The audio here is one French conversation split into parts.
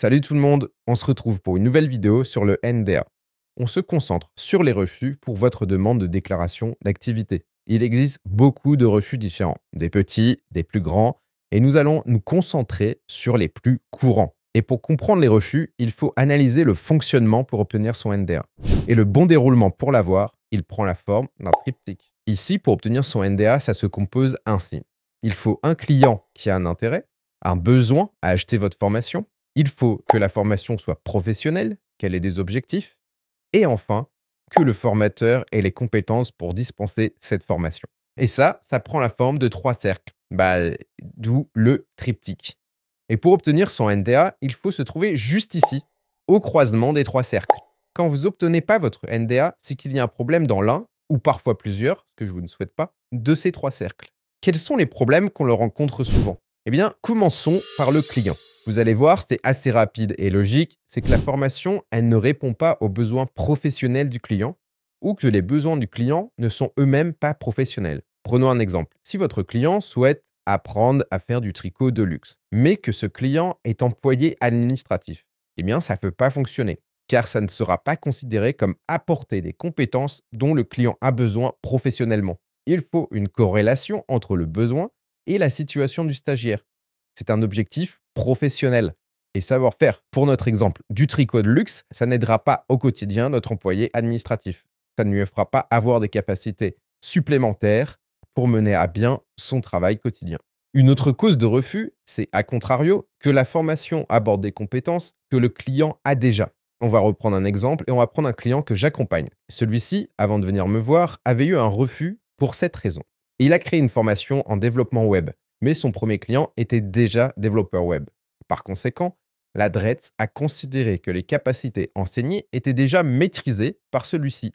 Salut tout le monde, on se retrouve pour une nouvelle vidéo sur le NDA. On se concentre sur les refus pour votre demande de déclaration d'activité. Il existe beaucoup de refus différents, des petits, des plus grands, et nous allons nous concentrer sur les plus courants. Et pour comprendre les refus, il faut analyser le fonctionnement pour obtenir son NDA. Et le bon déroulement pour l'avoir, il prend la forme d'un triptyque. Ici, pour obtenir son NDA, ça se compose ainsi. Il faut un client qui a un intérêt, un besoin à acheter votre formation, il faut que la formation soit professionnelle, qu'elle ait des objectifs, et enfin, que le formateur ait les compétences pour dispenser cette formation. Et ça, ça prend la forme de trois cercles, bah, d'où le triptyque. Et pour obtenir son NDA, il faut se trouver juste ici, au croisement des trois cercles. Quand vous n'obtenez pas votre NDA, c'est qu'il y a un problème dans l'un, ou parfois plusieurs, ce que je vous ne souhaite pas, de ces trois cercles. Quels sont les problèmes qu'on le rencontre souvent Eh bien, commençons par le client. Vous allez voir, c'était assez rapide et logique, c'est que la formation, elle ne répond pas aux besoins professionnels du client ou que les besoins du client ne sont eux-mêmes pas professionnels. Prenons un exemple. Si votre client souhaite apprendre à faire du tricot de luxe, mais que ce client est employé administratif, eh bien ça ne peut pas fonctionner, car ça ne sera pas considéré comme apporter des compétences dont le client a besoin professionnellement. Il faut une corrélation entre le besoin et la situation du stagiaire c'est un objectif professionnel. Et savoir faire, pour notre exemple, du tricot de luxe, ça n'aidera pas au quotidien notre employé administratif. Ça ne lui fera pas avoir des capacités supplémentaires pour mener à bien son travail quotidien. Une autre cause de refus, c'est à contrario que la formation aborde des compétences que le client a déjà. On va reprendre un exemple et on va prendre un client que j'accompagne. Celui-ci, avant de venir me voir, avait eu un refus pour cette raison. Il a créé une formation en développement web mais son premier client était déjà développeur web. Par conséquent, la a considéré que les capacités enseignées étaient déjà maîtrisées par celui-ci.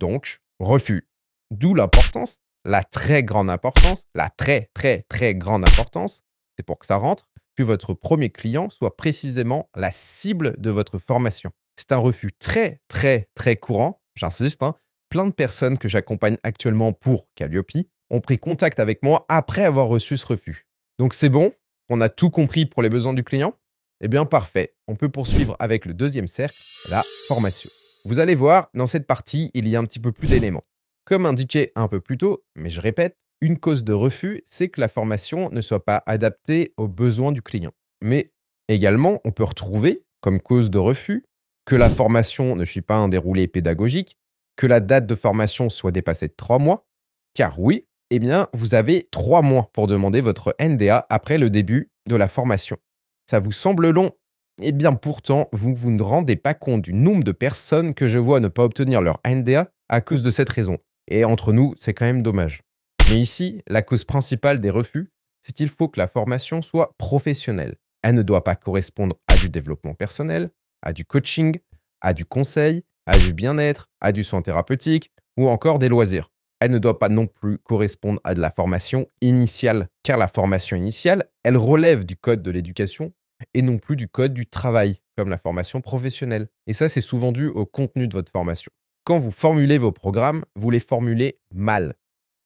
Donc, refus. D'où l'importance, la très grande importance, la très très très grande importance, c'est pour que ça rentre, que votre premier client soit précisément la cible de votre formation. C'est un refus très très très courant, j'insiste, hein. plein de personnes que j'accompagne actuellement pour Calliope ont pris contact avec moi après avoir reçu ce refus. Donc c'est bon, on a tout compris pour les besoins du client Eh bien parfait, on peut poursuivre avec le deuxième cercle, la formation. Vous allez voir, dans cette partie, il y a un petit peu plus d'éléments. Comme indiqué un peu plus tôt, mais je répète, une cause de refus, c'est que la formation ne soit pas adaptée aux besoins du client. Mais également, on peut retrouver comme cause de refus que la formation ne suit pas un déroulé pédagogique, que la date de formation soit dépassée de trois mois, car oui, eh bien, vous avez trois mois pour demander votre NDA après le début de la formation. Ça vous semble long Eh bien, pourtant, vous vous ne rendez pas compte du nombre de personnes que je vois ne pas obtenir leur NDA à cause de cette raison. Et entre nous, c'est quand même dommage. Mais ici, la cause principale des refus, c'est qu'il faut que la formation soit professionnelle. Elle ne doit pas correspondre à du développement personnel, à du coaching, à du conseil, à du bien-être, à du soin thérapeutique ou encore des loisirs elle ne doit pas non plus correspondre à de la formation initiale, car la formation initiale, elle relève du code de l'éducation et non plus du code du travail, comme la formation professionnelle. Et ça, c'est souvent dû au contenu de votre formation. Quand vous formulez vos programmes, vous les formulez mal.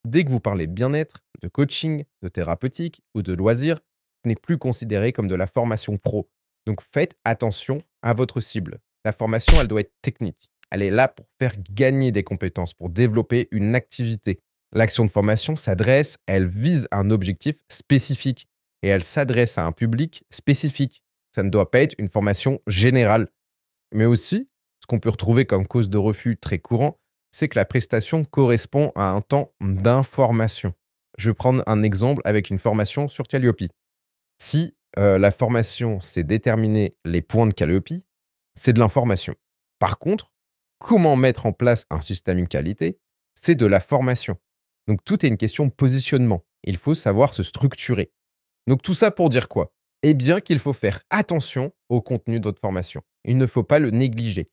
Dès que vous parlez bien-être, de coaching, de thérapeutique ou de loisirs, ce n'est plus considéré comme de la formation pro. Donc faites attention à votre cible. La formation, elle doit être technique. Elle est là pour faire gagner des compétences, pour développer une activité. L'action de formation s'adresse, elle vise un objectif spécifique et elle s'adresse à un public spécifique. Ça ne doit pas être une formation générale. Mais aussi, ce qu'on peut retrouver comme cause de refus très courant, c'est que la prestation correspond à un temps d'information. Je vais prendre un exemple avec une formation sur Calliope. Si euh, la formation, c'est déterminer les points de Calliope, c'est de l'information. Par contre, comment mettre en place un système de qualité, c'est de la formation. Donc tout est une question de positionnement. Il faut savoir se structurer. Donc tout ça pour dire quoi Eh bien qu'il faut faire attention au contenu de votre formation. Il ne faut pas le négliger.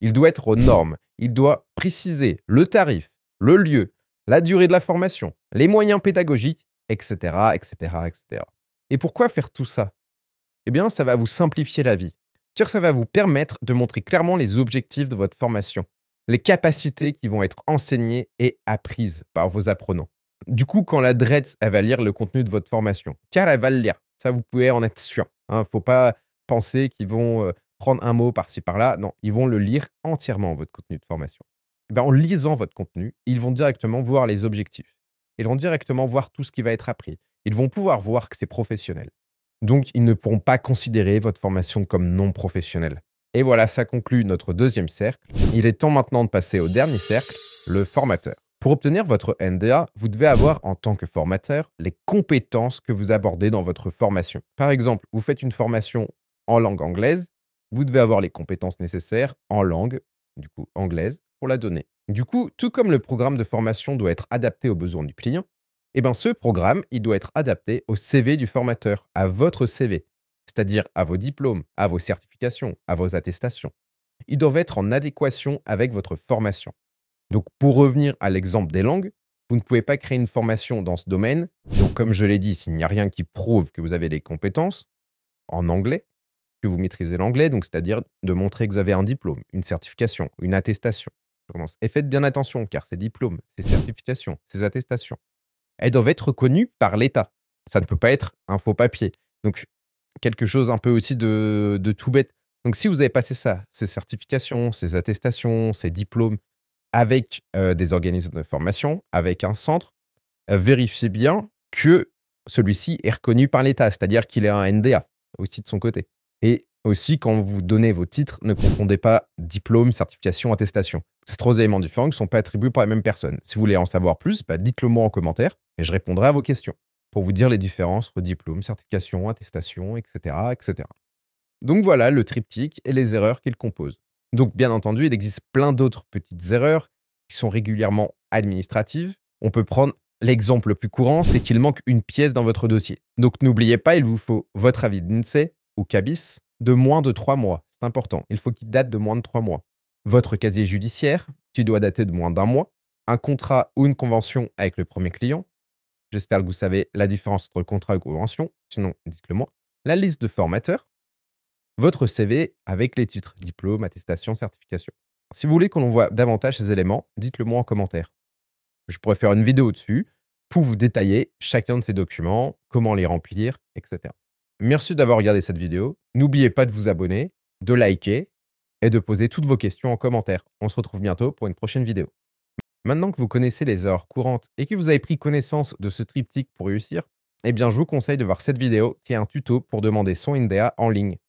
Il doit être aux normes. Il doit préciser le tarif, le lieu, la durée de la formation, les moyens pédagogiques, etc., etc., etc. Et pourquoi faire tout ça Eh bien, ça va vous simplifier la vie ça va vous permettre de montrer clairement les objectifs de votre formation, les capacités qui vont être enseignées et apprises par vos apprenants. Du coup, quand la DRET, va lire le contenu de votre formation, tiens, elle va le lire, ça vous pouvez en être sûr. Il hein, ne faut pas penser qu'ils vont euh, prendre un mot par-ci par-là. Non, ils vont le lire entièrement, votre contenu de formation. Eh ben, en lisant votre contenu, ils vont directement voir les objectifs. Ils vont directement voir tout ce qui va être appris. Ils vont pouvoir voir que c'est professionnel. Donc, ils ne pourront pas considérer votre formation comme non professionnelle. Et voilà, ça conclut notre deuxième cercle. Il est temps maintenant de passer au dernier cercle, le formateur. Pour obtenir votre NDA, vous devez avoir en tant que formateur les compétences que vous abordez dans votre formation. Par exemple, vous faites une formation en langue anglaise, vous devez avoir les compétences nécessaires en langue, du coup anglaise, pour la donner. Du coup, tout comme le programme de formation doit être adapté aux besoins du client, eh ben ce programme, il doit être adapté au CV du formateur, à votre CV, c'est-à-dire à vos diplômes, à vos certifications, à vos attestations. Ils doivent être en adéquation avec votre formation. Donc pour revenir à l'exemple des langues, vous ne pouvez pas créer une formation dans ce domaine. Donc comme je l'ai dit, s'il n'y a rien qui prouve que vous avez des compétences en anglais, que vous maîtrisez l'anglais, donc c'est-à-dire de montrer que vous avez un diplôme, une certification, une attestation. Et faites bien attention, car ces diplômes, ces certifications, ces attestations, elles doivent être reconnues par l'État. Ça ne peut pas être un faux papier. Donc, quelque chose un peu aussi de, de tout bête. Donc, si vous avez passé ça, ces certifications, ces attestations, ces diplômes, avec euh, des organismes de formation, avec un centre, euh, vérifiez bien que celui-ci est reconnu par l'État, c'est-à-dire qu'il est un NDA aussi de son côté. Et aussi, quand vous donnez vos titres, ne confondez pas diplôme, certification, attestation. C'est trois éléments différents qui ne sont pas attribués par la même personne. Si vous voulez en savoir plus, bah, dites-le moi en commentaire. Et je répondrai à vos questions pour vous dire les différences entre diplôme, certification, attestation, etc., etc. Donc voilà le triptyque et les erreurs qu'il compose. Donc bien entendu, il existe plein d'autres petites erreurs qui sont régulièrement administratives. On peut prendre l'exemple le plus courant, c'est qu'il manque une pièce dans votre dossier. Donc n'oubliez pas, il vous faut votre avis d'INSEE ou CABIS de moins de trois mois. C'est important, il faut qu'il date de moins de trois mois. Votre casier judiciaire, tu dois dater de moins d'un mois. Un contrat ou une convention avec le premier client, J'espère que vous savez la différence entre contrat et convention, sinon dites-le moi. La liste de formateurs, votre CV avec les titres diplôme, attestation, certification. Si vous voulez qu'on voit davantage ces éléments, dites-le moi en commentaire. Je pourrais faire une vidéo dessus pour vous détailler chacun de ces documents, comment les remplir, etc. Merci d'avoir regardé cette vidéo. N'oubliez pas de vous abonner, de liker et de poser toutes vos questions en commentaire. On se retrouve bientôt pour une prochaine vidéo. Maintenant que vous connaissez les heures courantes et que vous avez pris connaissance de ce triptyque pour réussir, eh bien je vous conseille de voir cette vidéo qui est un tuto pour demander son INDEA en ligne.